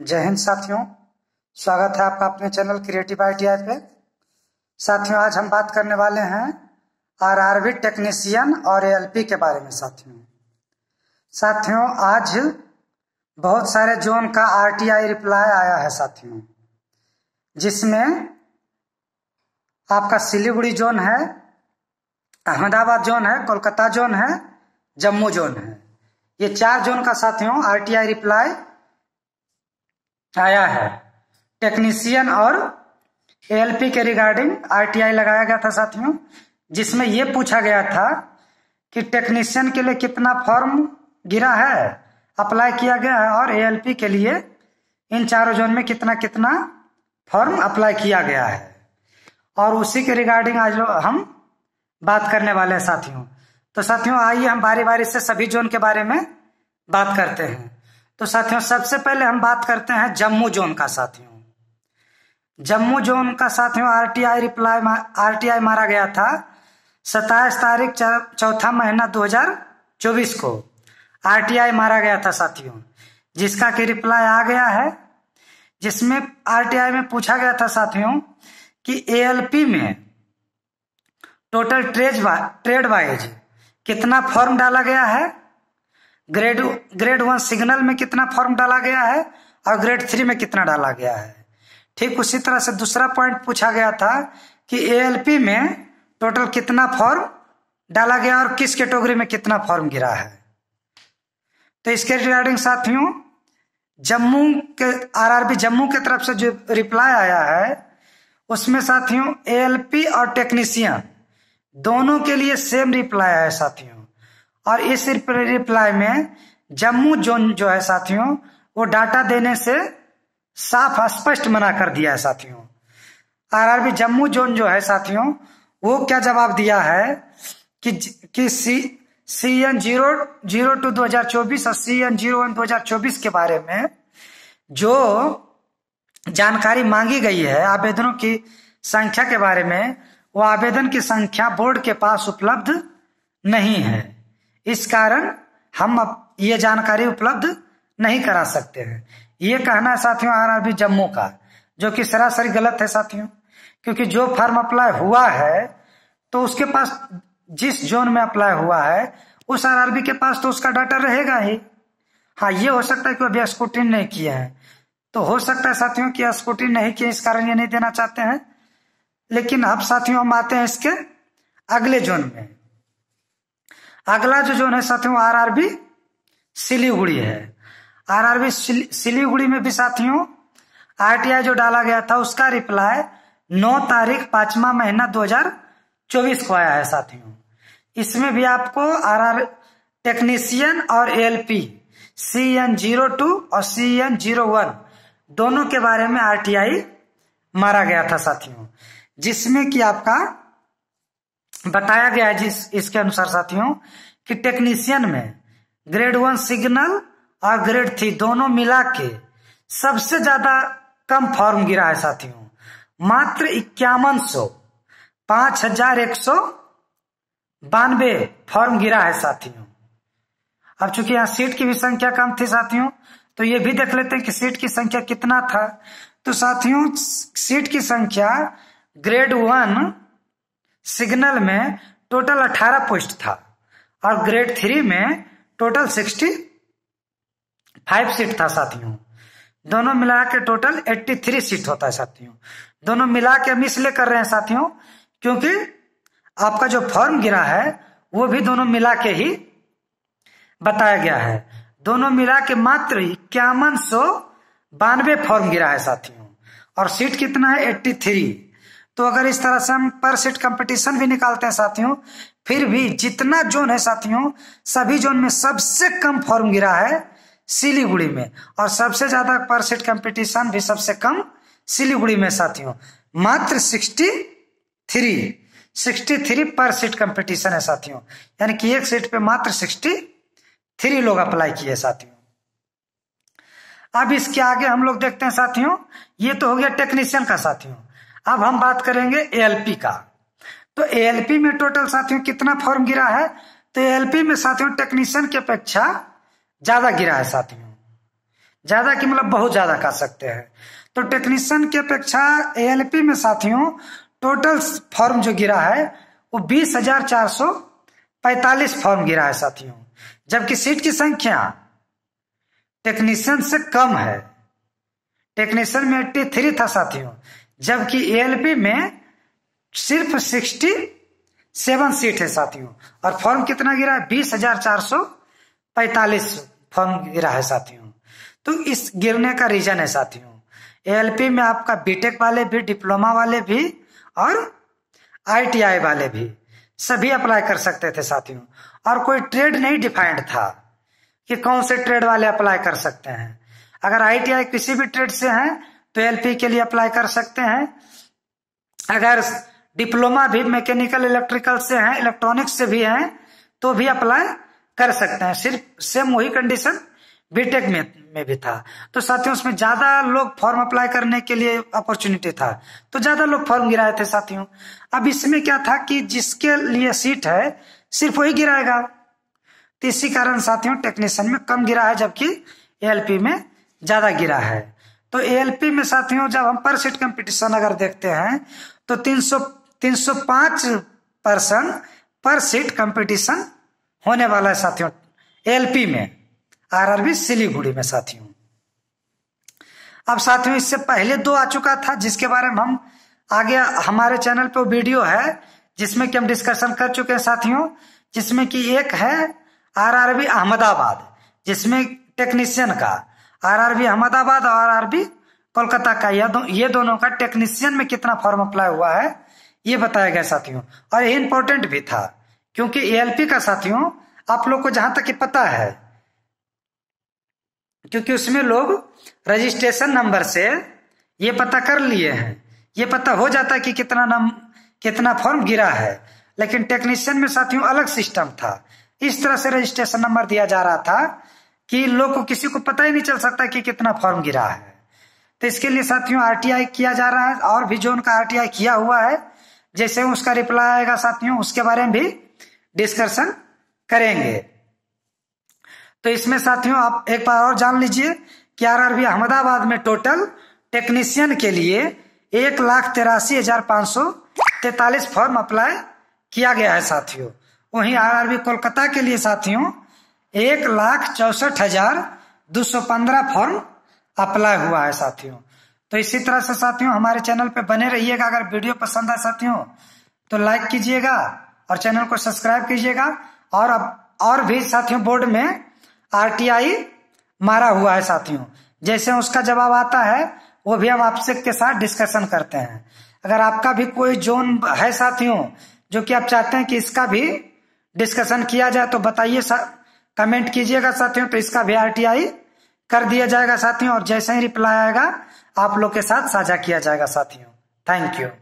जय हिंद साथियों स्वागत है आपका अपने चैनल क्रिएटिव आइडियाज पे साथियों आज हम बात करने वाले हैं आरआरबी टेक्नीशियन और एएलपी के बारे में साथियों साथियों आज बहुत सारे जोन का आरटीआई रिप्लाई आया है साथियों जिसमें आपका सिलीगुड़ी जोन है अहमदाबाद जोन है कोलकाता जोन है जम्मू जोन है ये चार जोन का साथियों आरटीआई रिप्लाई आया है टेक्नीशियन और एएलपी के रिगार्डिंग आरटीआई लगाया गया था साथियों जिसमें यह पूछा गया था कि टेक्नीशियन के लिए कितना फॉर्म गिरा है अप्लाई किया गया है और एएलपी के लिए इन चारों जोन में कितना कितना फॉर्म अप्लाई किया गया है और उसी के रिगार्डिंग आज हम बात करने वाले हैं साथियों तो साथियों आइए हम बारी बारी से सभी जोन के बारे में बात करते हैं तो साथियों सबसे पहले हम बात करते हैं जम्मू जोन का साथियों जम्मू जोन का साथियों आरटीआई रिप्लाई आरटीआई मारा गया था सताईस तारीख चौथा महीना 2024 को आरटीआई मारा गया था साथियों जिसका कि रिप्लाई आ गया है जिसमें आरटीआई में पूछा गया था साथियों कि एएलपी में टोटल ट्रेज ट्रेड वाइज कितना फॉर्म डाला गया है ग्रेड ग्रेड वन सिग्नल में कितना फॉर्म डाला गया है और ग्रेड थ्री में कितना डाला गया है ठीक उसी तरह से दूसरा पॉइंट पूछा गया था कि एएलपी में टोटल कितना फॉर्म डाला गया और किस कैटेगरी में कितना फॉर्म गिरा है तो इसके रिगार्डिंग साथियों जम्मू के आरआरबी जम्मू के तरफ से जो रिप्लाई आया है उसमें साथियों एएलपी और टेक्नीशियन दोनों के लिए सेम रिप्लाई आया है साथियों और इस रिप्लाई में जम्मू जोन जो है साथियों वो डाटा देने से साफ स्पष्ट मना कर दिया है साथियों आरआरबी जम्मू जोन जो है साथियों वो क्या जवाब दिया है कि कि C C N zero zero two दो हजार चौबीस और सी एन जीरो वन दो हजार चौबीस के बारे में जो जानकारी मांगी गई है आवेदनों की संख्या के बारे में वो आवेदन की संख्या बोर्ड के पास उपलब्ध नहीं है इस कारण हम अब ये जानकारी उपलब्ध नहीं करा सकते हैं ये कहना है साथियों आर आरबी जम्मू का जो कि सरासरी गलत है साथियों क्योंकि जो फॉर्म अप्लाई हुआ है तो उसके पास जिस जोन में अप्लाई हुआ है उस आरआरबी के पास तो उसका डाटा रहेगा ही हाँ ये हो सकता है कि अभी स्कूटिन नहीं किया है तो हो सकता है साथियों कि स्कूटिन नहीं किया इस कारण ये नहीं देना चाहते हैं लेकिन अब साथियों हम आते हैं इसके अगले जोन में अगला जो जो है साथियों आरआरबी सिलीगुड़ी है आरआरबी सिलीगुड़ी में भी साथियों आरटीआई जो डाला गया था उसका रिप्लाई 9 तारीख पांचवा महीना 2024 को आया है साथियों इसमें भी आपको आरआर टेक्नीशियन और LP C N zero two और सी एन जीरो वन दोनों के बारे में आरटीआई मारा गया था साथियों जिसमें कि आपका बताया गया है जिस इसके अनुसार साथियों कि टेक्नीशियन में ग्रेड वन सिग्नल और ग्रेड थ्री दोनों मिला के सबसे ज्यादा कम फॉर्म गिरा है साथियों मात्र इक्यावन सौ पांच हजार एक सौ बानवे फॉर्म गिरा है साथियों अब चूंकि यहाँ सीट की भी संख्या कम थी साथियों तो ये भी देख लेते हैं कि सीट की संख्या कितना था तो साथियों सीट की संख्या ग्रेड वन सिग्नल में टोटल 18 पोस्ट था और ग्रेड थ्री में टोटल 65 सीट था साथियों दोनों मिला के टोटल 83 सीट होता है साथियों दोनों मिला के हम इसलिए कर रहे हैं साथियों क्योंकि आपका जो फॉर्म गिरा है वो भी दोनों मिला के ही बताया गया है दोनों मिला के मात्र इक्यावन सौ बानवे फॉर्म गिरा है साथियों और सीट कितना है एट्टी थ्री तो अगर इस तरह से हम पर सीट कंपटीशन भी निकालते हैं साथियों फिर भी जितना जोन है साथियों सभी जोन में सबसे कम फॉर्म गिरा है सिलीगुड़ी में और सबसे ज्यादा पर सीट कंपटीशन भी सबसे कम सिलीगुड़ी में साथियों मात्र sixty three sixty three per seat competition है साथियों यानी कि एक सीट पे मात्र सिक्सटी थ्री लोग अप्लाई किए साथियों अब इसके आगे हम लोग देखते हैं साथियों ये तो हो गया टेक्नीशियन का साथियों अब हम बात करेंगे एएलपी का तो एएलपी में टोटल साथियों कितना फॉर्म गिरा है तो एएलपी में साथियों टेक्नीशियन की अपेक्षा ज्यादा गिरा है साथियों ज्यादा की मतलब बहुत ज्यादा कह सकते हैं तो टेक्नीशियन की अपेक्षा एएलपी में साथियों टोटल फॉर्म जो गिरा है वो बीस हजार चार सौ पैतालीस फॉर्म गिरा है साथियों जबकि सीट की संख्या टेक्नीशियन से कम है टेक्नीशियन में एट्टी थ्री था साथियों जबकि एएलपी में सिर्फ सिक्सटी सेवन सीट है साथियों और फॉर्म कितना गिरा है बीस हजार चार सौ पैतालीस फॉर्म गिरा है साथियों तो इस गिरने का रीजन है साथियों एएलपी में आपका बीटेक वाले भी डिप्लोमा वाले भी और आईटीआई वाले भी सभी अप्लाई कर सकते थे साथियों और कोई ट्रेड नहीं डिफाइंड था कि कौन से ट्रेड वाले अप्लाई कर सकते हैं अगर आईटीआई किसी भी ट्रेड से हैं पीएलपी के लिए अप्लाई कर सकते हैं अगर डिप्लोमा भी मैकेनिकल इलेक्ट्रिकल से है इलेक्ट्रॉनिक्स से भी है तो भी अप्लाई कर सकते हैं सिर्फ सेम वही कंडीशन बीटेक में में भी था तो साथियों उसमें ज्यादा लोग फॉर्म अप्लाई करने के लिए अपॉर्चुनिटी था तो ज्यादा लोग फॉर्म गिराए थे साथियों अब इसमें क्या था कि जिसके लिए सीट है सिर्फ वही गिराएगा तो इसी कारण साथियों टेक्नीशियन में कम गिरा है जबकि एलपी में ज्यादा गिरा है तो एएलपी में साथियों जब हम पर सीट कंपटीशन अगर देखते हैं तो 300 305 पर्सन पर सीट कंपटीशन होने वाला है साथियों एलपी में आरआरबी सिलीगुड़ी में साथियों अब साथियों इससे पहले दो आ चुका था जिसके बारे में हम आगे हमारे चैनल पे वीडियो है जिसमें कि हम डिस्कशन कर चुके हैं साथियों जिसमें कि एक है आरआरबी अहमदाबाद जिसमें टेक्नीशियन का आरआरबी अहमदाबाद और आरआरबी कोलकाता का यह दो, ये दोनों का टेक्नीशियन में कितना फॉर्म अप्लाई हुआ है ये बताया गया साथियों और यह इम्पोर्टेंट भी था क्योंकि एएलपी का साथियों आप लोग को जहां तक पता है क्योंकि उसमें लोग रजिस्ट्रेशन नंबर से ये पता कर लिए हैं ये पता हो जाता है कि कितना नम कितना फॉर्म गिरा है लेकिन टेक्नीशियन में साथियों अलग सिस्टम था इस तरह से रजिस्ट्रेशन नंबर दिया जा रहा था कि लोग को किसी को पता ही नहीं चल सकता कि कितना फॉर्म गिरा है तो इसके लिए साथियों आरटीआई किया जा रहा है और भी जो उनका आरटीआई किया हुआ है जैसे उसका रिप्लाई आएगा साथियों उसके बारे में भी डिस्कशन करेंगे तो इसमें साथियों आप एक बार और जान लीजिए कि आरआरबी अहमदाबाद में टोटल टेक्नीशियन के लिए एक लाख तिरासी हजार पांच सौ तैतालीस फॉर्म अप्लाई किया गया है साथियों वहीं आरआरबी कोलकाता के लिए साथियों एक लाख चौसठ हजार दो सौ पंद्रह फॉर्म अप्लाई हुआ है साथियों तो इसी तरह से साथियों हमारे चैनल पे बने रहिएगा अगर वीडियो पसंद आए साथियों तो लाइक कीजिएगा और चैनल को सब्सक्राइब कीजिएगा और अब और भी साथियों बोर्ड में आरटीआई मारा हुआ है साथियों जैसे उसका जवाब आता है वो भी हम आपसे के साथ डिस्कशन करते हैं अगर आपका भी कोई जोन है साथियों जो कि आप चाहते हैं कि इसका भी डिस्कशन किया जाए तो बताइए कमेंट कीजिएगा साथियों तो इसका भी कर दिया जाएगा साथियों और जैसे ही रिप्लाई आएगा आप लोग के साथ साझा किया जाएगा साथियों थैंक यू